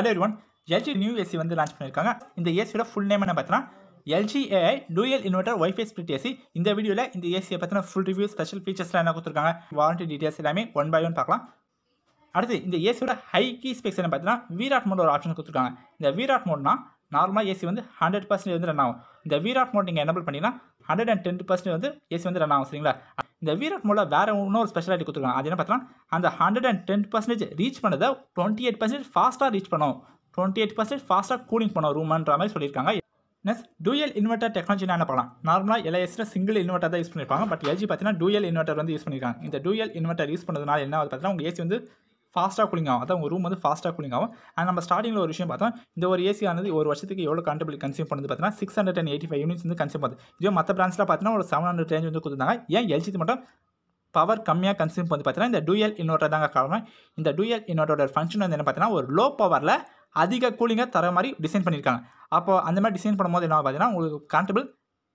hello one LG new AC வந்து launch பண்ணியிருக்காங்க இந்த ஏசியோட ஃபுல் நேம் என்ன பார்த்தோன்னா LG AI dual inverter wifi split AC இந்த வீடியோவில் இந்த ஏசியை பற்றின ஃபுல் ரிவ்யூ ஸ்பெஷல் ஃபீச்சர்ஸ்லாம் என்ன கொடுத்துருக்காங்க வாரண்டி டீட்டெயில்ஸ் எல்லாமே ஒன் பை ஒன் பார்க்கலாம் அடுத்து இந்த ஏசியோட ஹை கீ ஸ்பெக்ஸ் என்ன பார்த்தீங்கன்னா விராட் மோட் ஒரு ஆப்ஷன் கொடுத்துருக்காங்க இந்த விராட் மோட்னா நார்மலாக ஏசி வந்து ஹண்ட்ரட் பர்சன்டேஜ் வந்து ரன் ஆகும் இந்த வீராட் மோட் நீங்கள் எனபிள் பண்ணிங்கன்னா ஹண்ட்ரட் அண்ட் டென் பர்சன்டேஜ் வந்து ஏசி வந்து ரன் ஆகும் சரிங்களா இந்த வீராட் மோடில் வேறு இன்னொரு ஸ்பெஷாலிட்டி கொடுத்துருக்காங்க அது என்ன பார்த்தீங்கன்னா அந்த hundred and ten percentage reach பண்ணதை டுவெண்ட்டி எயிட் பர்சன்டேஜ் ஃபாஸ்ட்டாக ரீச் பண்ணும் டுவெண்ட்டி எயிட் பர்சன்டேஜ் ஃபாஸ்ட்டாக கூலிங் பண்ணும் ரூம்ன்ற மாதிரி சொல்லியிருக்காங்க நெக்ஸ்ட் டூயல் இன்வெர்ட்டர் டெக்னாலஜி என்ன பண்ணலாம் நார்மலாக எஸ்ட்ரில் சிங்கிள் இன்வெர்ட்டர் தான் யூஸ் பண்ணியிருப்பாங்க பட் எல்ஜி பார்த்தீங்கன்னா டூயல் இன்வெர்ட்டர் வந்து யூஸ் பண்ணியிருக்காங்க இந்த டூயல் இன்வெர்ட்டர் யூஸ் பண்ணதுனால என்ன பார்த்தீங்கன்னா உங்கள் ஏசி வந்து ஃபாஸ்ட்டாக கூலிங் ஆகும் அதான் ஒரு ரூம் வந்து ஃபாஸ்ட்டாக கூலிங் ஆகும் அண்ட் நம்ம ஸ்டார்டிங்கில் ஒரு விஷயம் பார்த்தோம் இந்த ஒரு ஏசி ஆனது ஒரு வருஷத்துக்கு எவ்வளோ கண்டபிள் கன்சியூம் பண்ணுது பார்த்தீங்கன்னா six hundred and eighty five units வந்து கன்சியூம் பண்ணுது மற்ற பிரான்ச்சில் பார்த்தீங்கன்னா ஒரு செவன் ஹண்ட்ரட் ரேஞ்ச் வந்து கொடுத்துருந்தாங்க ஏன் எல்ஜி மட்டும் பவர் கம்மியாக கன்சியூம் பண்ணி பார்த்தீங்கன்னா இந்த டூயல் இன்வெர்ட்டர் தாங்க காரணம் இந்த டூயல் இன்வெர்ட்டரோட ஃபங்க்ஷன் வந்து என்ன பார்த்தீங்கன்னா ஒரு லோ பவரில் அதிக கூலிங்காக தர மாதிரி டிசைன் பண்ணியிருக்காங்க அப்போ அந்த மாதிரி டிசைன் பண்ணும்போது என்ன பார்த்தீங்கன்னா உங்களுக்கு கண்டபிள்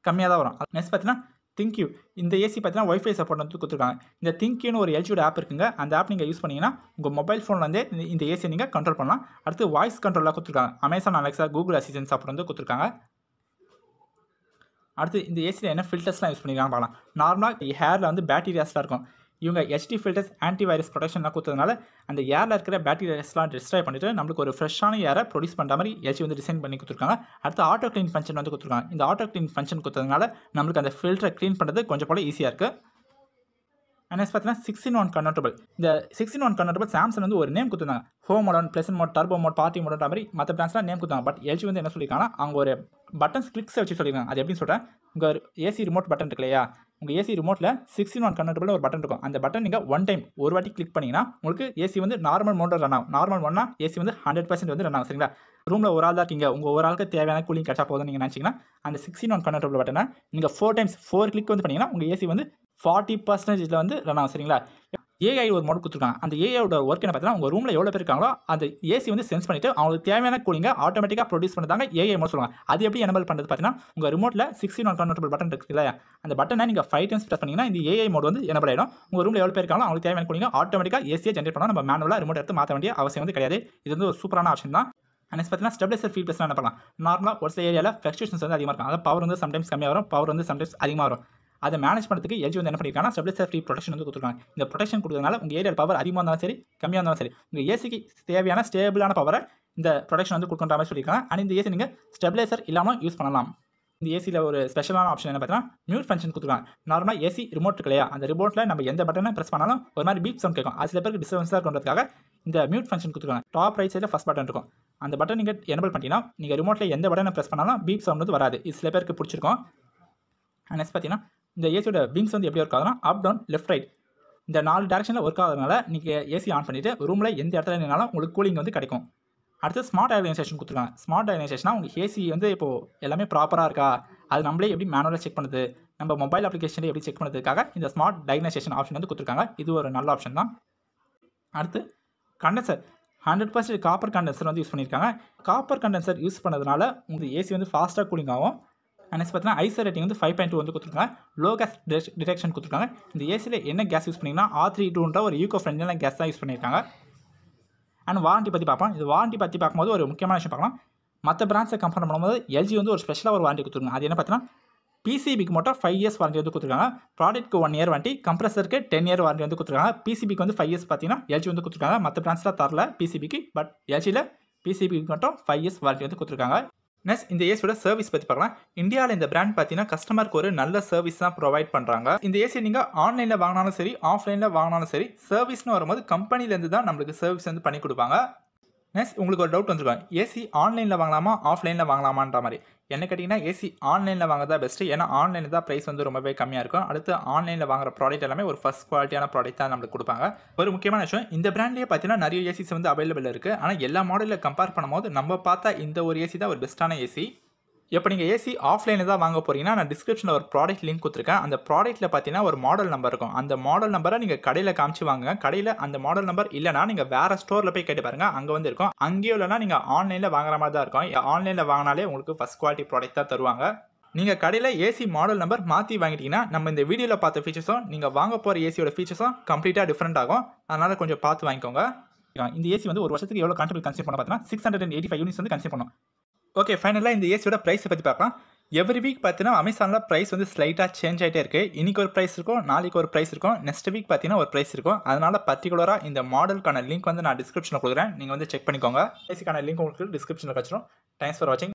கம்மியாக தான் வரும் நெக்ஸ்ட் பார்த்தீங்கன்னா திங்க்யூ இந்த ஏசி பார்த்தீங்கன்னா ஒய்ஃபை சப்போர்ட் வந்து கொடுத்துருக்காங்க இந்த திங்க்யூன்னு ஒரு எல்ஜியோட ஆப் இருக்குங்க அந்த ஆப் நீங்கள் யூஸ் பண்ணிங்கன்னா உங்கள் மொபைல் ஃபோனில் வந்து இந்த ஏசியை நீங்கள் கண்ட்ரோல் பண்ணலாம் அடுத்து வாய்ஸ் கண்ட்ரோலாக கொடுத்துருக்காங்க Amazon Alexa Google assistant support வந்து கொடுத்துருக்காங்க அடுத்து இந்த ஏசியில் என்ன ஃபில்டர்ஸ்லாம் யூஸ் பண்ணிக்கலாம் பார்க்கலாம் நார்மலாக ஹேரில் வந்து பேட்டீரியாஸ்லாம் இருக்கும் இவங்க ஹெச்டி ஃபில்டர்ஸ் ஆன்டி வைரஸ் ப்ரொடெக்ஷன்லாம் கொடுத்ததுனால அந்த ஏரில் இருக்கிற பேக்டீரியாஸ்லாம் டிஸ்ட்ராய் பண்ணிட்டு நம்மளுக்கு ஒரு ஃப்ரெஷ்ஷான ஏரை ப்ரொடியூஸ் பண்ணுற மாதிரி ஹெச்டி வந்து டிசைன் பண்ணி கொடுத்துருக்காங்க அடுத்து ஆட்டோ க்ளீன் ஃபங்க்ஷன் வந்து கொடுத்துருக்காங்க இந்த ஆட்டோ க்ளீன் ஃபங்க்ஷன் கொடுத்ததுனால நம்மளுக்கு அந்த ஃபில்டரை க்ளீன் பண்ணுறது கொஞ்சம் போல ஈஸியாக இருக்குது நெக்ஸ்ட் பார்த்தீங்கன்னா சிக்ஸ்டின் ஒன் கன்வெர்ட்டபிள் இந்த சிக்ஸ்டின் ஒன் கன்வெர்ட்டபிள் சாம்சங் வந்து ஒரு நேம் கொடுத்துருந்தாங்க home mode pleasant mode turbo mode party mode மாதிரி மற்ற பிராண்ட்ஸ்லாம் நேம் கொடுத்தாங்க பட் எல்ஜி வந்து என்ன சொல்லியிருக்காங்கன்னா அவங்க ஒரு பட்டன்ஸ் கிளிக்ஸை வச்சு சொல்லியிருக்காங்க அது எப்படின்னு சொல்கிறேன் உங்கள் ஏசி ரிமோட் பட்டன் இருக்கு இல்லையா உங்கள் ஏசி ரிமோட்டில் சிக்ஸ்டின் ஒன் கன்வெர்ட்டபிள் ஒரு பட்டன் இருக்கும் அந்த பட்டன் நீங்கள் ஒன் டைம் ஒரு வாட்டி கிளிக் பண்ணிங்கன்னா உங்களுக்கு ஏசி வந்து நார்மல் மோட்டில் ரன் ஆகும் நார்மல் ஒன்னா ஏசி வந்து ஹண்ட்ரட் பர்சன்ட் வந்து ரன் ஆகும் சரிங்களா ரூமில் ஒரு ஆள் தான் இருக்கீங்க உங்கள் ஒரு ஆளுக்கு தேவையான கூலிங் கிடச்சா போதும் நீங்கள் நினச்சிங்கன்னா அந்த சிக்ஸ்டின் ஒன் கன்வெர்ட்டபிள் பட்டனை நீங்கள் ஃபோர் டைம்ஸ் ஃபோர் கிளிக் வந்து பண்ணிங்கன்னா உங்கள் ஏசி வந்து ஃபார்ட்டி பர்சன்டேஜில் வந்து ரன் ஆகும் சரிங்களா ஏஐ ஒரு மோட் கொடுத்துருக்காங்க அந்த ஏஐயோட ஒர்க் என்ன பார்த்தீங்கன்னா உங்கள் ரூமில் எவ்வளோ பேர் இருக்காங்களோ அந்த ஏசி வந்து சென்ஸ் பண்ணிவிட்டு அவங்களுக்கு தேவையான கூலிங்க ஆட்டோமேட்டிக்காக ப்ரொடியூஸ் பண்ணுறாங்க ஏஐ மோட் சொல்லுவாங்க அது எப்படி எனபல் பண்ணுறது பார்த்தீங்கன்னா உங்கள் ரிமோட்டில் சிக்ஸ்டி ஒன் கன்வெர்டபிள் பட்டன் இருக்குது இல்லையா அந்த பட்டனை நீங்கள் ஃபைவ் டைம்ஸ் ப்ரெஸ் பண்ணிங்கன்னா இந்த ஏஐ மோட் வந்து எனபிள் ஆகிடும் உங்கள் ரூமில் எவ்வளோ பேர் இருக்காங்களோ அவங்களுக்கு தேவையான கூலிங்க ஆட்டோமேட்டிக்காக ஏசியை ஜென்ரேட் பண்ணால் நம்ம மேனுவலாக ரிமோட் எடுத்து மாற்ற வேண்டிய அவசியம் வந்து கிடையாது இது வந்து ஒரு சூப்பரான ஆப்ஷன் தான் அண்ட் பார்த்தீங்கன்னா ஸ்டெபிலைசர் ஃபீல் என்ன பண்ணலாம் நார்மலாக ஒரு சில ஏரியாவில் ஃப்ளக்சுவேஷன்ஸ் வந்து அதிகமாக இருக்கும் அதாவது பவர் வந்து சம்டைம்ஸ் கம்மியாக வரும் பவர் வந்து சம்டைம்ஸ் அதிகமாக வரும் அதை மேனேஜ் பண்ணுறதுக்கு எல்ஜி வந்து என்ன பண்ணியிருக்காங்க ஸ்டெபிள் சேஃப்டி ப்ரொடக்ஷன் வந்து கொடுத்துருக்காங்க இந்த ப்ரொடக்ஷன் கொடுக்கறதுனால உங்கள் ஏரியா பவர் அதிகமாக இருந்தாலும் சரி கம்மியாக இருந்தாலும் சரி உங்கள் ஏசிக்கு தேவையான ஸ்டேபிளான பவரை இந்த ப்ரொடக்ஷன் வந்து கொடுக்குற மாதிரி சொல்லியிருக்காங்க அண்ட் இந்த ஏசி நீங்கள் ஸ்டெபிலைசர் இல்லாமல் யூஸ் பண்ணலாம் இந்த ஏசியில் ஒரு ஸ்பெஷலான ஆப்ஷன் என்ன பார்த்தீங்கன்னா மியூட் ஃபங்க்ஷன் கொடுத்துருக்காங்க நார்மலாக ஏசி ரிமோட் இல்லையா அந்த ரிமோட்டில் நம்ம எந்த பட்டனை ப்ரெஸ் பண்ணாலும் ஒரு மாதிரி பீப் சவுண்ட் கேட்கும் அது சில பேருக்கு டிஸ்டர்பன்ஸாக இருக்கிறதுக்காக இந்த மியூட் ஃபங்க்ஷன் கொடுத்துருக்காங்க டாப் ரைட் சைடில் ஃபஸ்ட் பட்டன் இருக்கும் அந்த பட்டன் நீங்கள் எனபிள் பண்ணிட்டீங்கன்னா நீங்கள் ரிமோட்டில் எந்த பட்டனை ப்ரெஸ் பண்ணாலும் பீப் சவுண்ட் வந்து வராது இது சில பேருக்கு பிடிச்சிருக்கும் நெக்ஸ்ட் பார்த்தீங்கன்னா இந்த ஏசியோட விங்ஸ் வந்து எப்படி ஒர்க் ஆகுதுன்னா அப் டவுன் லெஃப்ட் ரைட் இந்த நாலு டேரக்ஷனில் ஒர்க் ஆகிறதுனால நீங்கள் ஏசி ஆன் பண்ணிவிட்டு ரூமில் எந்த இடத்துல இருந்தாலும் உங்களுக்கு கூலிங் வந்து கிடைக்கும் அடுத்து ஸ்மார்ட் ஆர்கனைசேஷன் கொடுத்துருக்காங்க ஸ்மார்ட் ஆர்கனைசேஷனாக உங்கள் ஏசி வந்து இப்போது எல்லாமே ப்ராப்பராக இருக்கா அது நம்மளே எப்படி மேனுவலாக செக் பண்ணுது நம்ம மொபைல் அப்ளிகேஷனில் எப்படி செக் பண்ணுறதுக்காக இந்த ஸ்மார்ட் டயக்னைசேஷன் ஆப்ஷன் வந்து கொடுத்துருக்காங்க இது ஒரு நல்ல ஆப்ஷன் தான் அடுத்து condenser hundred percent copper condenser வந்து யூஸ் பண்ணியிருக்காங்க காப்பர் கண்டென்சர் யூஸ் பண்ணதுனால உங்கள் ஏசி வந்து ஃபாஸ்ட்டாக கூலிங் ஆகும் நெக்ஸ்ட் பார்த்தீங்கன்னா ஐசர் ரேட்டிங் வந்து ஃபைவ் பாயிண்ட் டூ வந்து கொடுத்துருக்காங்க லோ கேஸ் டிடெக்ஷன் கொடுத்துருக்காங்க இந்த ஏசியில் என்ன கேஸ் யூஸ் பண்ணிங்கன்னா ஆர் த்ரீ டூன்ற ஒரு ஈகோ ஃப்ரெண்ட்லியான கேஸ் தான் யூஸ் பண்ணியிருக்காங்க அண்ட் வாரண்ட்டி பற்றி பார்ப்போம் இது வாரண்டி பற்றி பார்க்கும்போது ஒரு முக்கியமான விஷயம் பார்க்கலாம் மற்ற பிராண்ட்ஸை கம்பேர் பண்ணும்போது எல்ஜி வந்து ஒரு ஸ்பெஷலாக ஒரு வாரண்டி கொடுத்துருக்காங்க அது என்ன பார்த்தீங்கன்னா பிசிபிக்கு மட்டும் ஃபைவ் இயர்ஸ் வாரண்டி வந்து கொடுத்துருக்காங்க ப்ராடக்ட்க்கு ஒன் இயர் வண்டி கம்ப்ரஸருக்கு டென் இயர் வாரண்டி வந்து கொடுத்துருக்காங்க பிசிபிக்கு வந்து ஃபைவ் இயர்ஸ் பார்த்தீங்கன்னா எல்ஜி வந்து கொடுத்துருக்காங்க மற்ற பிராண்ட்ஸில் தரல பிசிபிக்கு பட் எல்ஜியில் பிசிபிக்கு மட்டும் ஃபைவ் இயர்ஸ் வாரண்டி வந்து கொடுத்துருக்காங்க நெக்ஸ்ட் இந்த ஏசியோட சர்வீஸ் பற்றி பார்க்கலாம் இந்தியாவில் இந்த பிராண்ட் பார்த்தீங்கன்னா கஸ்டமருக்கு ஒரு நல்ல சர்வீஸ் தான் ப்ரொவைட் பண்ணுறாங்க இந்த ஏசி நீங்கள் ஆன்லைனில் வாங்கினாலும் சரி ஆஃப்லைனில் வாங்கினாலும் சரி சர்வீஸ்னு வரும்போது கம்பெனிலேருந்து தான் நம்மளுக்கு சர்வீஸ் வந்து பண்ணி கொடுப்பாங்க நெக்ஸ்ட் உங்களுக்கு ஒரு டவுட் வந்துருக்கோம் ஏசி ஆன்லைனில் வாங்கலாமா ஆஃப்லைனில் வாங்கலாமான்ற மாதிரி என்ன கேட்டிங்கன்னா ஏசி ஆன்லைனில் வாங்குறதா பெஸ்ட்டு ஏன்னா ஆன்லைனில் தான் ப்ரைஸ் வந்து ரொம்பவே கம்மியாக இருக்கும் அடுத்து ஆன்லைனில் வாங்குற ப்ராடக்ட் எல்லாமே ஒரு ஃபஸ்ட் குவாலிட்டியான ப்ராடக்ட் தான் நம்மளுக்கு கொடுப்பாங்க ஒரு முக்கியமான விஷயம் இந்த பிராண்ட்லேயே பார்த்தீங்கன்னா நிறைய ஏசிஸ் வந்து அவைலபிள் இருக்குது ஆனால் எல்லா மாடலில் கம்பேர் பண்ணும்போது நம்ம பார்த்தா இந்த ஒரு ஏசி தான் ஒரு பெஸ்ட்டான ஏசி இப்போ நீங்கள் ஏசி ஆஃப்லைனில் தான் வாங்க போகிறீங்கன்னா நான் டிஸ்கிரிப்ஷனில் ஒரு ப்ராடக்ட் லிங்க் கொடுத்துருக்கேன் அந்த ப்ராடக்ட்டில் பார்த்தீங்கன்னா ஒரு மாடல் நம்பர் இருக்கும் அந்த மாடல் நம்பரை நீங்கள் கடையில் காமிச்சு வாங்க கடையில் அந்த மாடல் நம்பர் இல்லைனா நீங்கள் வேறு ஸ்டோரில் போய் கேட்டு பாருங்கள் அங்கே வந்து இருக்கும் அங்கேயும் இல்லைனா நீங்கள் ஆன்லைனில் வாங்குற மாதிரி தான் இருக்கும் ஆன்லைனில் வாங்கினாலே உங்களுக்கு ஃபஸ்ட் குவாலிட்டி ப்ராடக்ட் தான் தருவாங்க நீங்கள் கடையில் ஏசி மாடல் நம்பர் மாற்றி வாங்கிட்டீங்கன்னா நம்ம இந்த வீடியோவில் பார்த்த ஃபீச்சர்ஸும் நீங்கள் வாங்க போகிற ஏசியோட ஃபீச்சர்ஸும் கம்ப்ளீட்டாக டிஃப்ரெண்ட் ஆகும் அதனால் கொஞ்சம் பார்த்து வாங்கிக்கோங்க இந்த ஏசி வந்து ஒரு வருஷத்துக்கு எவ்வளோ கண்ட்ரிபியூட் கன்சியூம் பண்ண பார்த்தீங்கன்னா six hundred eighty five units வந்து கன்சியூம் பண்ணும் ஓகே ஃபைனலாக இந்த ஏசியோட ப்ரைஸை பற்றி பார்க்கலாம் எவ்ரி வீக் பார்த்தீங்கன்னா அமேசானில் ப்ரைஸ் வந்து ஸ்லைட்டாக சேஞ்ச் ஆகிட்டே இருக்குது இன்றைக்கி ஒரு ப்ரைஸ் இருக்கும் நாளைக்கு ஒரு ப்ரைஸ் இருக்கும் நெக்ஸ்ட் வீக் பார்த்தீங்கன்னா ஒரு ப்ரைஸ் இருக்கும் அதனால் பர்டிகுலராக இந்த மாடலுக்கான லிங்க் வந்து நான் டிஸ்கிரிப்ஷனில் கொடுக்குறேன் நீங்கள் வந்து செக் பண்ணிக்கோங்க ஏசிக்கான லிங்க் உங்களுக்கு டிஸ்கிரிப்ஷனில் கிடச்சிரும் தேங்க்ஸ் ஃபார் வாட்சிங்